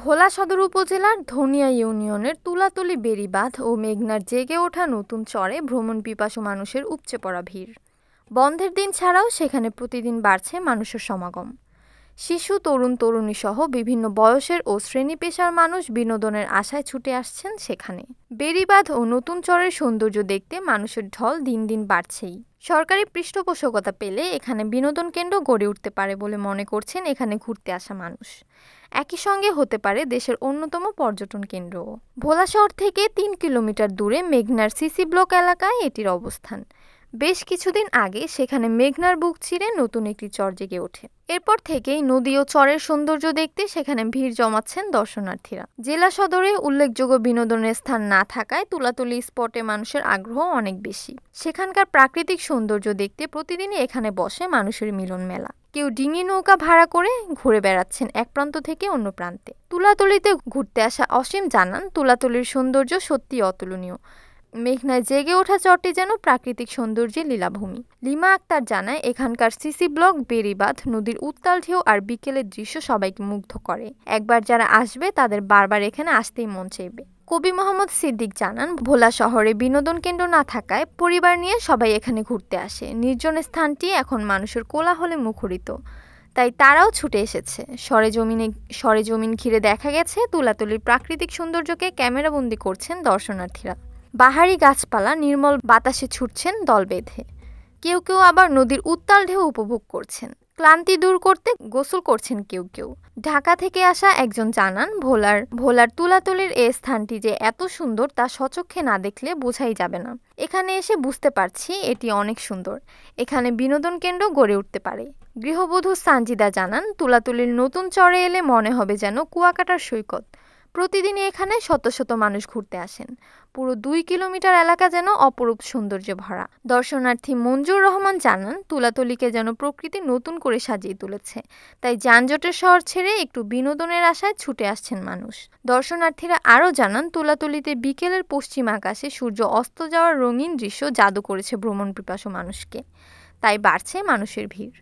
ভোলা সদর উপজেলার ধনিয়া ইউনিয়নের তুলাতলি বেরিবাঁধ ও মেঘনার জেগে ওঠা নতুন চরে ভ্রমণ পিপাসু মানুষের উপচে পড়া ভিড় বন্ধের দিন ছাড়াও সেখানে প্রতিদিন বাড়ছে মানুষের সমাগম শিশু তরুণ তরুণী সহ বিভিন্ন বয়সের ও শ্রেণী পেশার মানুষ বিনোদনের আশায় ছুটে আসছেন সেখানে বেরিবাঁধ ও নতুন চরের সৌন্দর্য দেখতে মানুষের ঢল দিন দিন বাড়ছেই সরকারি পৃষ্ঠপোষকতা পেলে এখানে বিনোদন কেন্দ্র গড়ে উঠতে পারে বলে মনে করছেন এখানে ঘুরতে আসা মানুষ একই সঙ্গে হতে পারে দেশের অন্যতম পর্যটন কেন্দ্র ভোলা শহর থেকে তিন কিলোমিটার দূরে মেঘনার সিসি ব্লক এলাকায় এটির অবস্থান বেশ কিছুদিন আগে সেখানে মেঘনার বুক ছিঁড়ে নতুন একটি চর জেগে ওঠে এরপর থেকেই নদী ও চরের সৌন্দর্য দেখতে সেখানে ভিড় জমাচ্ছেন দর্শনার্থীরা জেলা সদরে উল্লেখযোগ্য বিনোদনের স্থান না থাকায় তুলাতুলি স্পটে মানুষের আগ্রহ অনেক বেশি সেখানকার প্রাকৃতিক সৌন্দর্য দেখতে প্রতিদিনই এখানে বসে মানুষের মিলন মেলা কেউ ডিঙি নৌকা ভাড়া করে ঘুরে বেড়াচ্ছেন এক প্রান্ত থেকে অন্য প্রান্তে তুলাতলিতে ঘুরতে আসা অসীম জানান তুলাতলির সৌন্দর্য সত্যি অতুলনীয় মেঘনায় জেগে ওঠা চরটি যেন প্রাকৃতিক সৌন্দর্যে লীলাভূমি লিমা আক্তার জানায় এখানকার সিসি ব্লক বেরিবাঁধ নদীর উত্তাল ঢেউ আর বিকেলের দৃশ্য সবাইকে মুগ্ধ করে একবার যারা আসবে তাদের বারবার এখানে আসতেই মন চাইবে কবি মোহাম্মদ সিদ্দিক জানান ভোলা শহরে বিনোদন কেন্দ্র না থাকায় পরিবার নিয়ে সবাই এখানে ঘুরতে আসে নির্জন স্থানটি এখন মানুষের কোলাহলে মুখরিত তাই তারাও ছুটে এসেছে সরেজমিনে সরেজমিন ঘিরে দেখা গেছে তুলাতুলির প্রাকৃতিক সৌন্দর্যকে ক্যামেরাবন্দি করছেন দর্শনার্থীরা বাহারি গাছপালা নির্মল বাতাসে ছুটছেন দল বেঁধে কেউ কেউ আবার নদীর উত্তাল ঢেউ উপভোগ করছেন ক্লান্তি দূর করতে গোসল করছেন কেউ কেউ ঢাকা থেকে আসা একজন জানান ভোলার ভোলার তুলাতুলির এ স্থানটি যে এত সুন্দর তা সচক্ষে না দেখলে বোঝাই যাবে না এখানে এসে বুঝতে পারছি এটি অনেক সুন্দর এখানে বিনোদন কেন্দ্র গড়ে উঠতে পারে গৃহবধূ সানজিদা জানান তুলাতুলির নতুন চরে এলে মনে হবে যেন কুয়াকাটার সৈকত প্রতিদিন এখানে শত শত মানুষ ঘুরতে আসেন পুরো দুই কিলোমিটার এলাকা যেন অপরূপ সৌন্দর্য ভরা দর্শনার্থী মঞ্জুর রহমান জানান তুলাতলিকে যেন প্রকৃতি নতুন করে সাজিয়ে তুলেছে তাই যানজটের শহর ছেড়ে একটু বিনোদনের আশায় ছুটে আসছেন মানুষ দর্শনার্থীরা আরও জানান তুলাতলিতে বিকেলের পশ্চিম আকাশে সূর্য অস্ত যাওয়ার রঙিন দৃশ্য জাদু করেছে ভ্রমণ পিপাসু মানুষকে তাই বাড়ছে মানুষের ভিড়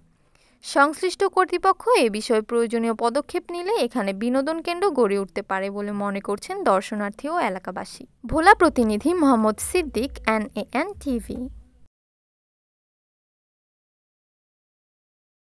সংশ্লিষ্ট কর্তৃপক্ষ এ বিষয়ে প্রয়োজনীয় পদক্ষেপ নিলে এখানে বিনোদন কেন্দ্র গড়ে উঠতে পারে বলে মনে করছেন দর্শনার্থী ও এলাকাবাসী ভোলা প্রতিনিধি Mohammad Siddique N A N TV